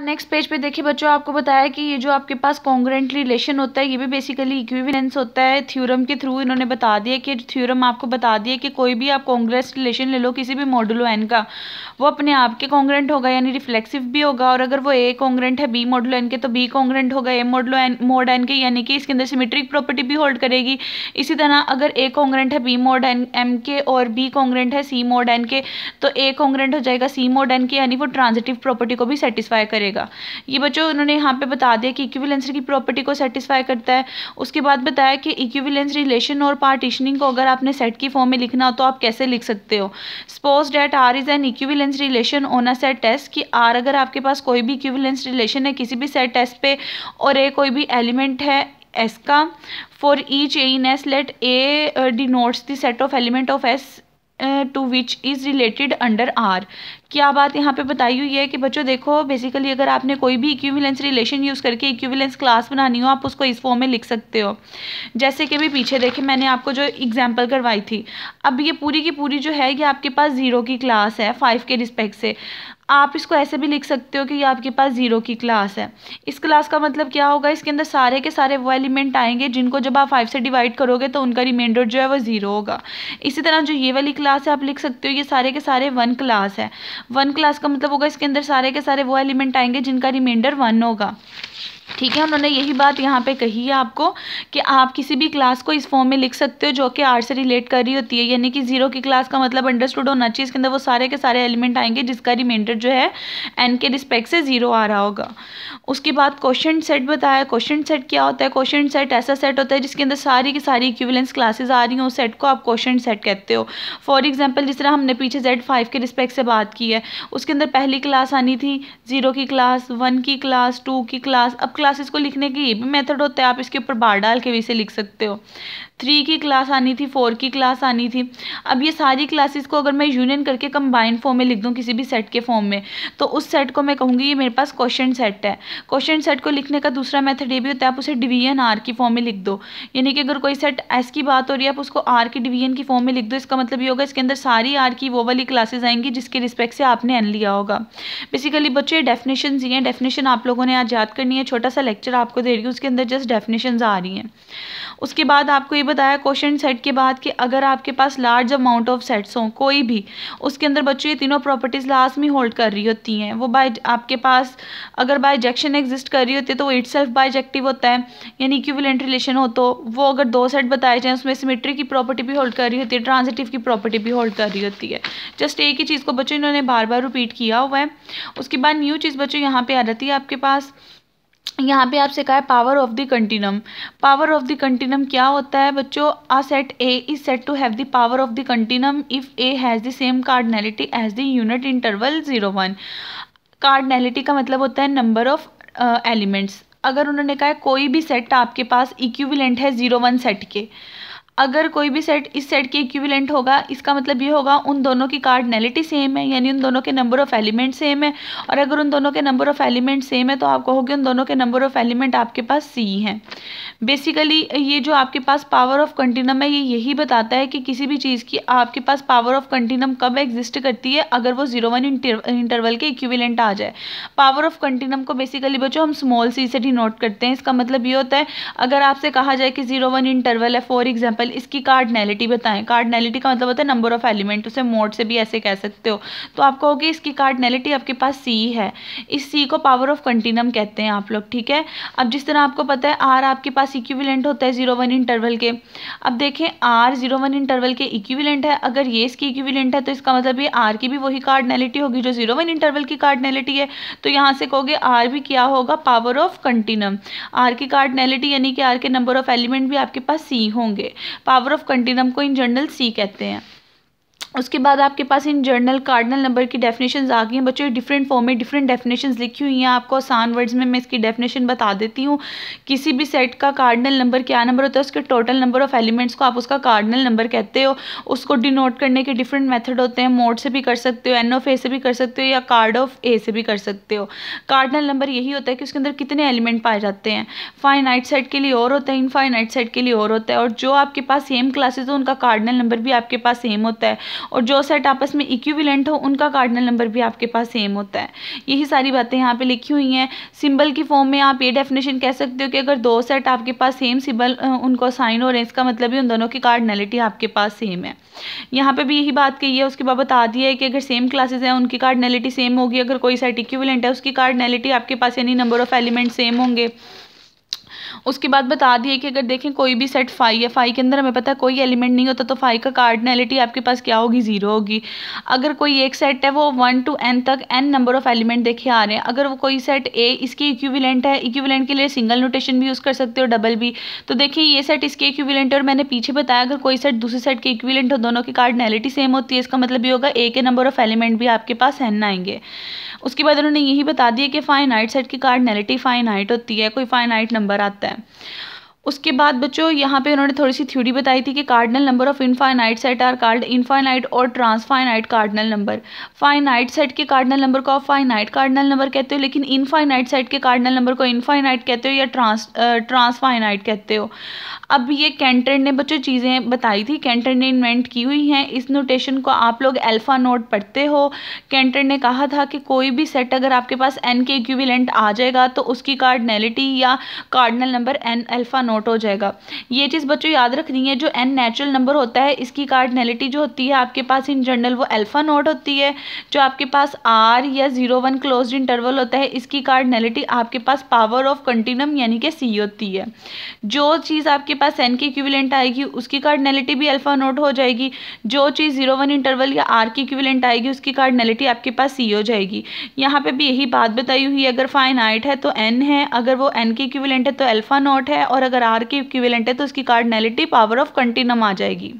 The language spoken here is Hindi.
नेक्स्ट हाँ, पेज पे देखिए बच्चों आपको बताया कि ये जो आपके पास कॉन्ग्रेंट रिलेशन होता है ये भी बेसिकली इक्विवेलेंस होता है थ्योरम के थ्रू इन्होंने बता दिया कि थ्योरम आपको बता दिया कि कोई भी आप कॉन्ग्रेस रिलेशन ले लो किसी भी मॉडुलो एन का वो अपने आप के कॉन्ग्रेंट होगा यानी रिफ्लेक्सिव भी होगा और अगर वो ए कॉन्ग्रेंट है बी मॉडुलो एन के तो बी कॉन्ग्रेंट होगा A modulo N mod N के यानी कि इसके अंदर सिमेट्रिक प्रॉपर्टी भी होल्ड करेगी इसी तरह अगर ए कॉन्ग्रेंट है बी मोड एन एम के और बी कॉन्ग्रेंट है सी मोड एन के तो ए कॉन्ग्रेंट हो जाएगा सी मोड एन के यानी वो ट्रांजिटिव प्रॉपर्टी को भी सेटिस्फाई करेगा करेगा ये बच्चों उन्होंने यहाँ पे बता दिया कि इक्विवेलेंस की प्रॉपर्टी को सेटिस्फाई करता है उसके बाद बताया कि इक्विवेलेंस रिलेशन और पार्टीशनिंग को अगर आपने सेट की फॉर्म में लिखना हो तो आप कैसे लिख सकते हो suppose that R is an equivalence relation on a set test कि आर अगर आपके पास कोई भी इक्विवेलेंस रिलेशन है किसी भी सेट टेस्ट पे और ए कोई भी एलिमेंट है एस का for each A in S let A denotes the set of element of S to which is related under R क्या बात यहाँ पे बताई हुई है कि बच्चों देखो बेसिकली अगर आपने कोई भी इक्विवेलेंस रिलेशन यूज़ करके इक्विवेलेंस क्लास बनानी हो आप उसको इस फॉर्म में लिख सकते हो जैसे कि भी पीछे देखें मैंने आपको जो एग्जाम्पल करवाई थी अब ये पूरी की पूरी जो है ये आपके पास ज़ीरो की क्लास है फाइव के रिस्पेक्ट से आप इसको ऐसे भी लिख सकते हो कि ये आपके पास ज़ीरो की क्लास है इस क्लास का मतलब क्या होगा इसके अंदर सारे के सारे वो एलिमेंट आएंगे जिनको जब आप फाइव से डिवाइड करोगे तो उनका रिमाइंडर जो है वो ज़ीरो होगा इसी तरह जो ये वाली क्लास है आप लिख सकते हो ये सारे के सारे वन क्लास है वन क्लास का मतलब होगा इसके अंदर सारे के सारे वो एलिमेंट आएंगे जिनका रिमाइंडर वन होगा ठीक है उन्होंने यही बात यहाँ पे कही है आपको कि आप किसी भी क्लास को इस फॉर्म में लिख सकते हो जो कि आर्ट से रिलेट कर रही होती है यानी कि जीरो की क्लास का मतलब अंडरस्टूड होना चाहिए इसके अंदर वो सारे के सारे एलिमेंट आएंगे जिसका रिमाइंडर जो है एन के रिस्पेक्ट से ज़ीरो आ रहा होगा उसके बाद क्वेश्चन सेट बताया क्वेश्चन सेट क्या होता है क्वेश्चन सेट ऐसा सेट होता है जिसके अंदर सारी की सारी इक्विवेलेंस क्लासेज आ रही हैं उस सेट को आप क्वेश्चन सेट कहते हो फॉर एग्जाम्पल जिस तरह हमने पीछे जेड फाइव के रिस्पेक्ट से बात की है उसके अंदर पहली क्लास आनी थी जीरो की क्लास वन की क्लास टू की क्लास अब क्लास क्लासेस को लिखने की ये भी मेथड होते हैं आप इसके ऊपर बार डाल के भी इसे लिख सकते हो थ्री की क्लास आनी थी फोर की क्लास आनी थी अब ये सारी क्लासेस को अगर मैं यूनियन करके कंबाइंड फॉर्म में लिख दूँ किसी भी सेट के फॉर्म में तो उस सेट को मैं कहूँगी ये मेरे पास क्वेश्चन सेट है क्वेश्चन सेट को लिखने का दूसरा मेथड ये भी होता है आप उसे डिवीजन आर की फॉर्म में लिख दो यानी कि अगर कोई सेट एस की बात हो रही है आप उसको आर की डिवीजन की फॉर्म में लिख दो इसका मतलब ये होगा इसके अंदर सारी आर की वो वाली क्लासेज आएंगी जिसके रिस्पेक्ट से आपने एन लिया होगा बेसिकली बच्चों डेफिनेशन ये हैं डेफिनेशन आप लोगों ने आज याद करनी है छोटा सा लेक्चर आपको दे रही हूँ उसके अंदर जस्ट डेफिनेशन आ रही हैं उसके बाद आपको ये बताया क्वेश्चन सेट के बाद कि अगर आपके पास लार्ज अमाउंट ऑफ सेट्स हों कोई भी उसके अंदर बच्चों ये तीनों प्रॉपर्टीज़ लास्ट में होल्ड कर रही होती हैं वो बाय आपके पास अगर बाय इजेक्शन एग्जिस्ट कर रही होती है तो वो इट सेल्फ बायजेक्टिव होता है यानी इक्विवेलेंट रिलेशन हो तो वो अगर दो सेट बताए जाएँ उसमें सिमेट्री की प्रॉपर्टी भी होल्ड कर रही होती है ट्रांजिटिव की प्रॉपर्टी भी होल्ड कर रही होती है जस्ट एक ही चीज़ को बच्चों इन्होंने बार बार रिपीट किया हुआ है उसके बाद न्यू चीज़ बच्चों यहाँ पर आ जाती है आपके पास यहाँ पे आपसे कहा है power of the continuum power of the continuum क्या होता है बच्चों a set A is set to have the power of the continuum if A has the same cardinality as the unit interval zero one cardinality का मतलब होता है नंबर ऑफ एलिमेंट्स अगर उन्होंने कहा है कोई भी सेट आपके पास इक्विवेलेंट है जीरो वन सेट के अगर कोई भी सेट इस सेट के इक्विवेलेंट होगा इसका मतलब ये होगा उन दोनों की कार्डनैलिटी सेम है यानी उन दोनों के नंबर ऑफ़ एलिमेंट सेम है और अगर उन दोनों के नंबर ऑफ़ एलिमेंट सेम है तो आप कहोगे उन दोनों के नंबर ऑफ़ एलिमेंट आपके पास सी हैं बेसिकली ये जो आपके पास पावर ऑफ कंटिनम है ये यही बताता है कि किसी भी चीज़ की आपके पास पावर ऑफ कंटिनम कब एग्जिस्ट करती है अगर वो जीरो वन इंटरवल के इक्विवेलेंट आ जाए पावर ऑफ कंटिनम को बेसिकली बच्चों हम स्मॉल सी से डिनोट करते हैं इसका मतलब ये होता है अगर आपसे कहा जाए कि जीरो वन इंटरवल है फॉर एग्जाम्पल एग्जाम्पल इसकी कार्डनैलिटी बताएं कार्डनैलिटी का मतलब होता है नंबर ऑफ एलिमेंट उसे मोड से भी ऐसे कह सकते हो तो आप कहोगे इसकी कार्डनैलिटी आपके पास सी है इस सी को पावर ऑफ कंटिनम कहते हैं आप लोग ठीक है अब जिस तरह आपको पता है आर आपके पास इक्विलेंट होता है जीरो वन इंटरवल के अब देखें आर जीरो वन इंटरवल के इक्विलेंट है अगर ये इसकी इक्विलेंट है तो इसका मतलब ये आर की भी वही कार्डनैलिटी होगी जो जीरो वन इंटरवल की कार्डनैलिटी है तो यहाँ से कहोगे आर भी क्या होगा पावर ऑफ कंटिनम आर की कार्डनैलिटी यानी कि आर के नंबर ऑफ एलिमेंट भी आपके पास सी होंगे पावर ऑफ कंटिनम को इन जनरल सी कहते हैं उसके बाद आपके पास इन जर्नल कार्डनल नंबर की डेफिनेशन आ गई हैं बच्चों डिफरेंट फॉर्म में डिफरेंट डेफिनेशन लिखी हुई हैं आपको आसान वर्ड्स में मैं इसकी डेफिनेशन बता देती हूँ किसी भी सेट का कार्डनल नंबर क्या नंबर होता है उसके टोटल नंबर ऑफ एलिमेंट्स को आप उसका कार्डनल नंबर कहते हो उसको डिनोट करने के डिफरेंट मैथड होते हैं मोड से भी कर सकते हो एन ऑफ ए से भी कर सकते हो या कार्ड ऑफ ए से भी कर सकते हो कार्डनल नंबर यही होता है कि उसके अंदर कितने एलिमेंट पाए जाते हैं फाइनाइट सेट के लिए और होता है इन सेट के लिए और होता है और जो आपके पास सेम क्लासेज हो उनका कार्डनल नंबर भी आपके पास सेम होता है और जो सेट आपस में इक्विवेलेंट हो उनका कार्डिनल नंबर भी आपके पास सेम होता है यही सारी बातें यहाँ पे लिखी हुई हैं सिंबल की फॉर्म में आप ये डेफिनेशन कह सकते हो कि अगर दो सेट आपके पास सेम सिंबल उनको साइन हो रहे हैं इसका मतलब ही उन दोनों की कार्डनैलिटी आपके पास सेम है यहाँ पे भी यही बात कही है उसके बाद बता दिया है कि अगर सेम क्लासेज हैं उनकी कार्डनैलिटी सेम होगी अगर कोई सेट इक्विवेलेंट है उसकी कार्डनैलिटी आपके पास यानी नंबर ऑफ एलिमेंट सेम होंगे उसके बाद बता दिए कि अगर देखें कोई भी सेट फाई है फाई के अंदर हमें पता है कोई एलिमेंट नहीं होता तो फाई का कार्डनैलिटी आपके पास क्या होगी ज़ीरो होगी अगर कोई एक सेट है वो वन टू एन तक एन नंबर ऑफ एलिमेंट देखे आ रहे हैं अगर वो कोई सेट ए इसके इक्विवेलेंट है इक्विवेलेंट के लिए सिंगल नोटेशन भी यूज़ कर सकते हो डबल भी तो देखिए ये सेट इसके इक्विवेलेंट और मैंने पीछे बताया अगर कोई सेट दूसरे सेट के इक्विवेलेंट हो दोनों की कार्डनैलिटी सेम होती है इसका मतलब ये होगा ए के नंबर ऑफ एलिमेंट भी आपके पास एन आएंगे उसके बाद उन्होंने यही बता दिया कि फाइनाइट सेट की कार्डनैलिटी फाइनाइट होती है कोई फाइनाइट नंबर आता है उसके बाद बच्चों यहाँ पे उन्होंने थोड़ी सी थ्योरी बताई थी कि cardinal number of infinite set R card infinite और transfinite cardinal number finite set के कार्डनल नंबर को आप फाइनाइट कार्डनल नंबर कहते हो लेकिन इनफाइनाइट सेट के कार्डनल नंबर को इनफाइनाइट कहते हो या ट्रांस ट्रांसफाइनाइट कहते हो अब ये कैंटर ने बच्चों चीज़ें बताई थी कैंटर ने इन्वेंट की हुई हैं इस नोटेशन को आप लोग एल्फ़ा नोट पढ़ते हो कैंटर ने कहा था कि कोई भी सेट अगर आपके पास एन के इक्विवेलेंट आ जाएगा तो उसकी कार्डनैलिटी या cardinal number N alpha naught naught हो जाएगा ये चीज़ बच्चों याद रखनी है जो एन नेचुरल नंबर होता है इसकी कार्डनैलिटी जो होती है आपके पास इन जनरल वो अल्फ़ा नोट होती है जो आपके पास आर या जीरो वन क्लोज इंटरवल होता है इसकी कार्डनैलिटी आपके पास पावर ऑफ कंटिनम यानी कि सी होती है जो चीज़ आपके पास एन की इक्विलेंट आएगी उसकी कार्डनैलिटी भी अल्फ़ा नोट हो जाएगी जो चीज़ जीरो वन इंटरवल या आर की इक्विलेंट आएगी उसकी कार्डनैलिटी आपके पास सी हो जाएगी यहाँ पर भी यही बात बताई हुई है अगर फाइनाइट है तो एन है अगर वो एन की इक्विलेंट है तो एल्फा नोट है और अगर आर के इक्विवेलेंट है तो इसकी कार्डनैलिटी पावर ऑफ कंटिनम आ जाएगी